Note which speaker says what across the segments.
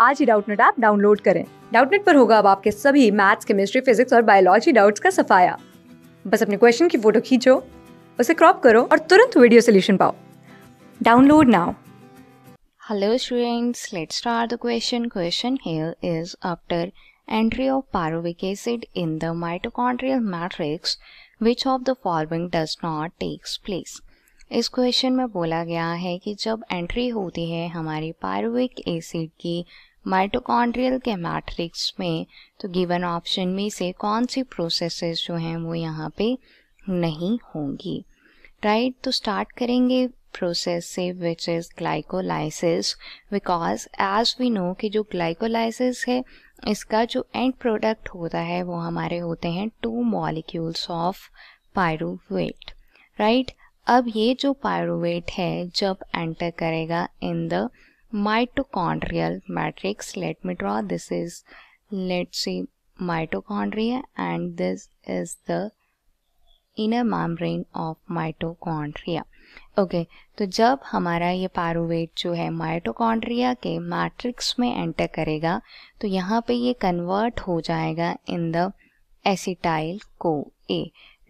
Speaker 1: आज ही Doubtnut app download करें डाउटनेट पर होगा अब आपके सभी मैथ्स केमिस्ट्री फिजिक्स और बायोलॉजी डाउट्स का सफाया बस अपने क्वेश्चन की फोटो खींचो उसे क्रॉप करो और तुरंत वीडियो सोल्यूशन पाओ download now
Speaker 2: hello students let's start the question question here is after entry of pyruvic acid in the mitochondrial matrix which of the following does not takes place इस question में बोला गया है कि जब entry होती है हमारी पायरुविक एसिड की माइटोकॉन्ड्रियल के मैट्रिक्स में तो गिवन ऑप्शन में से कौन सी प्रोसेसेस जो हैं वो यहाँ पे नहीं होंगी राइट right? तो स्टार्ट करेंगे प्रोसेस से which is glycolysis because as we know कि जो ग्लाइकोलाइसिस है इसका जो एंड प्रोडक्ट होता है वो हमारे होते हैं two molecules of pyruvate right अब ये जो पायरुवेट है जब एंटर करेगा in the mitochondrial matrix let me draw this is let's see mitochondria and this is the inner membrane of mitochondria okay तो जब हमारा ये पारोवेट जो है माइटोकॉन्ड्रिया के मैट्रिक्स में एंटर करेगा तो यहाँ पे ये कन्वर्ट हो जाएगा in the acetyl co A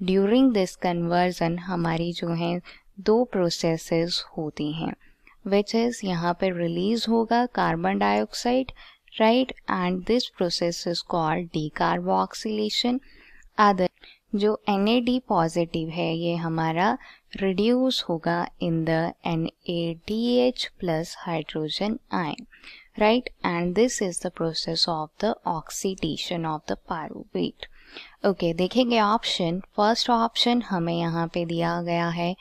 Speaker 2: during this conversion हमारी जो है दो प्रोसेसेस होती हैं which is यहाँ पे रिलीज होगा carbon dioxide right and this process is called de carbo decarboxylation other जो एन ए डी पॉजिटिव है ये हमारा रिड्यूस होगा in the N A D H plus hydrogen ion right and this is the process of the oxidation of the pyruvate okay okay, देखेंगे option first option हमें यहाँ पे दिया गया है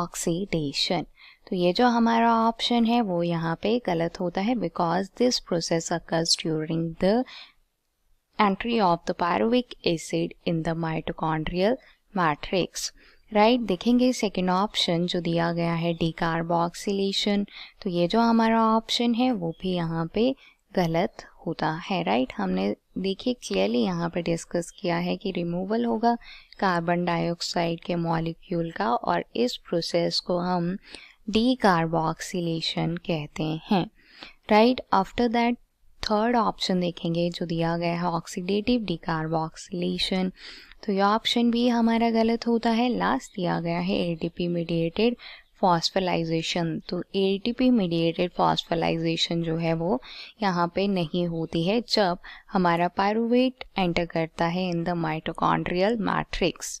Speaker 2: ऑक्सीडेशन तो ये जो हमारा ऑप्शन है वो यहाँ पे गलत होता है because this process occurs during the entry of the pyruvic acid in the mitochondrial matrix right right, देखेंगे सेकेंड ऑप्शन जो दिया गया है डिकार्बोक्सिलेशन तो ये जो हमारा ऑप्शन है वो भी यहाँ पे गलत होता है राइट right? हमने देखिए क्लियरली यहाँ पे डिस्कस किया है कि रिमूवल होगा कार्बन डाइऑक्साइड के मॉलिक्यूल का और इस प्रोसेस को हम डीकार्बोक्सीलेशन कहते हैं right after that third option देखेंगे जो दिया गया है ऑक्सीडेटिव डिकार्बोक्सिलेशन तो ये ऑप्शन भी हमारा गलत होता है लास्ट दिया गया है एटीपी मीडिएटेड फॉस्फलाइजेशन तो एटीपी मीडिएटेड फॉस्फलाइजेशन जो है वो यहाँ पे नहीं होती है जब हमारा पायरुवेट एंटर करता है इन द माइटोकॉन्ड्रियल मैट्रिक्स